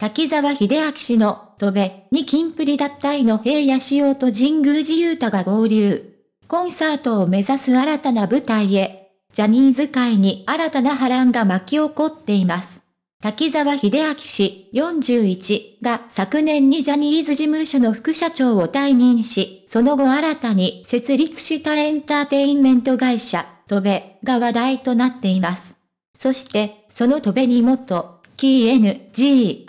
滝沢秀明氏の、戸部に金プリ脱退の平野仕様と神宮寺雄太が合流。コンサートを目指す新たな舞台へ、ジャニーズ界に新たな波乱が巻き起こっています。滝沢秀明氏41が昨年にジャニーズ事務所の副社長を退任し、その後新たに設立したエンターテインメント会社、戸部が話題となっています。そして、その戸部に元 KNG&Pins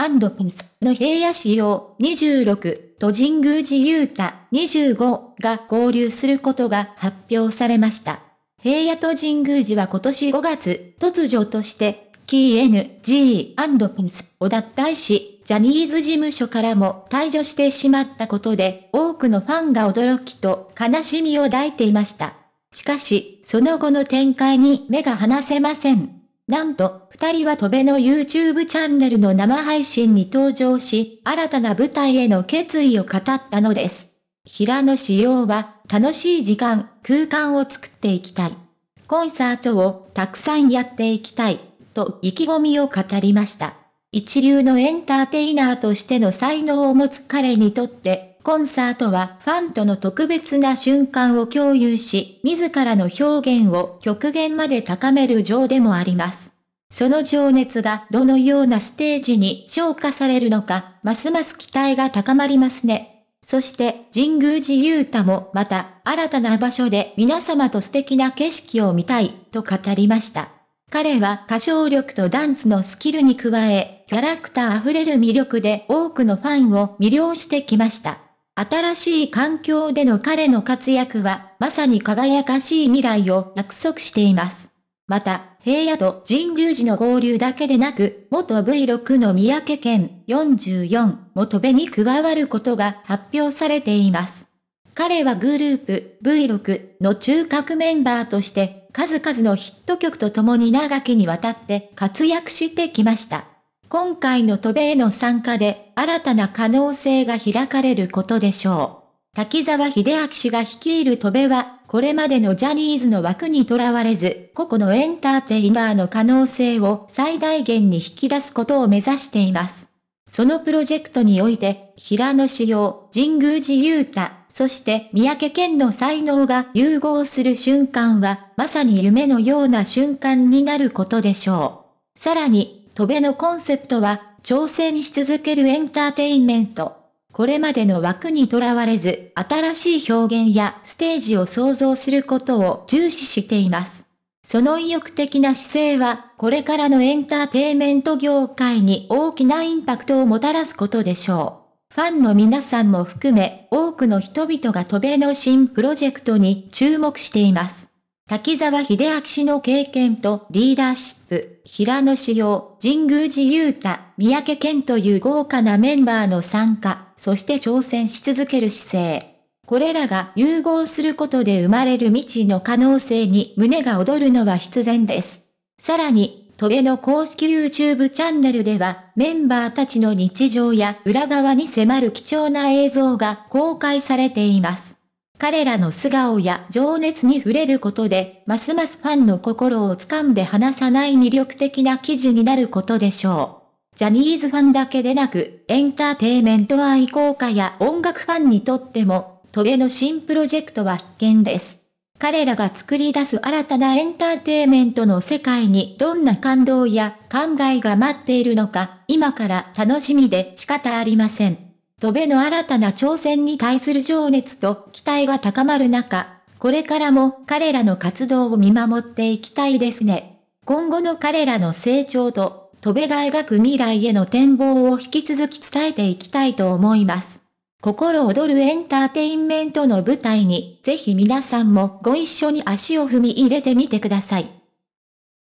の平野市様26と神宮寺勇太25が合流することが発表されました。平野と神宮寺は今年5月、突如として KNG&Pins を脱退し、ジャニーズ事務所からも退場してしまったことで、多くのファンが驚きと悲しみを抱いていました。しかし、その後の展開に目が離せません。なんと、二人は戸べの YouTube チャンネルの生配信に登場し、新たな舞台への決意を語ったのです。平野紫耀は、楽しい時間、空間を作っていきたい。コンサートをたくさんやっていきたい、と意気込みを語りました。一流のエンターテイナーとしての才能を持つ彼にとって、コンサートはファンとの特別な瞬間を共有し、自らの表現を極限まで高める情でもあります。その情熱がどのようなステージに昇華されるのか、ますます期待が高まりますね。そして神宮寺勇太もまた新たな場所で皆様と素敵な景色を見たいと語りました。彼は歌唱力とダンスのスキルに加え、キャラクター溢れる魅力で多くのファンを魅了してきました。新しい環境での彼の活躍は、まさに輝かしい未来を約束しています。また、平野と神宮寺の合流だけでなく、元 V6 の三宅県44元部に加わることが発表されています。彼はグループ V6 の中核メンバーとして、数々のヒット曲と共に長きにわたって活躍してきました。今回の渡米の参加で新たな可能性が開かれることでしょう。滝沢秀明氏が率いる渡米は、これまでのジャニーズの枠にとらわれず、個々のエンターテイナーの可能性を最大限に引き出すことを目指しています。そのプロジェクトにおいて、平野紫耀、神宮寺勇太、そして三宅健の才能が融合する瞬間は、まさに夢のような瞬間になることでしょう。さらに、戸べのコンセプトは、挑戦し続けるエンターテインメント。これまでの枠にとらわれず、新しい表現やステージを創造することを重視しています。その意欲的な姿勢は、これからのエンターテイメント業界に大きなインパクトをもたらすことでしょう。ファンの皆さんも含め、多くの人々が飛べの新プロジェクトに注目しています。滝沢秀明氏の経験とリーダーシップ、平野志陽、神宮寺雄太、三宅健という豪華なメンバーの参加、そして挑戦し続ける姿勢。これらが融合することで生まれる未知の可能性に胸が躍るのは必然です。さらに、トベの公式 YouTube チャンネルでは、メンバーたちの日常や裏側に迫る貴重な映像が公開されています。彼らの素顔や情熱に触れることで、ますますファンの心を掴んで離さない魅力的な記事になることでしょう。ジャニーズファンだけでなく、エンターテイメント愛好家や音楽ファンにとっても、トゲの新プロジェクトは必見です。彼らが作り出す新たなエンターテイメントの世界にどんな感動や考えが待っているのか、今から楽しみで仕方ありません。戸辺の新たな挑戦に対する情熱と期待が高まる中、これからも彼らの活動を見守っていきたいですね。今後の彼らの成長と、戸辺が描く未来への展望を引き続き伝えていきたいと思います。心躍るエンターテインメントの舞台に、ぜひ皆さんもご一緒に足を踏み入れてみてください。